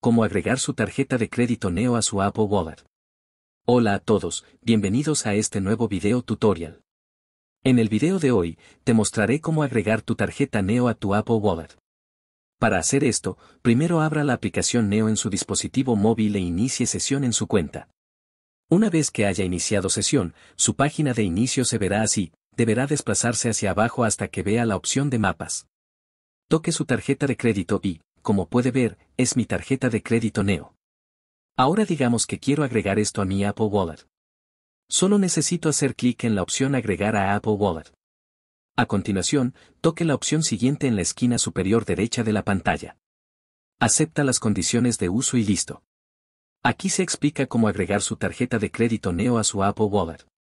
cómo agregar su tarjeta de crédito Neo a su Apple Wallet. Hola a todos, bienvenidos a este nuevo video tutorial. En el video de hoy, te mostraré cómo agregar tu tarjeta Neo a tu Apple Wallet. Para hacer esto, primero abra la aplicación Neo en su dispositivo móvil e inicie sesión en su cuenta. Una vez que haya iniciado sesión, su página de inicio se verá así, deberá desplazarse hacia abajo hasta que vea la opción de mapas. Toque su tarjeta de crédito y, como puede ver, es mi tarjeta de crédito Neo. Ahora digamos que quiero agregar esto a mi Apple Wallet. Solo necesito hacer clic en la opción Agregar a Apple Wallet. A continuación, toque la opción siguiente en la esquina superior derecha de la pantalla. Acepta las condiciones de uso y listo. Aquí se explica cómo agregar su tarjeta de crédito Neo a su Apple Wallet.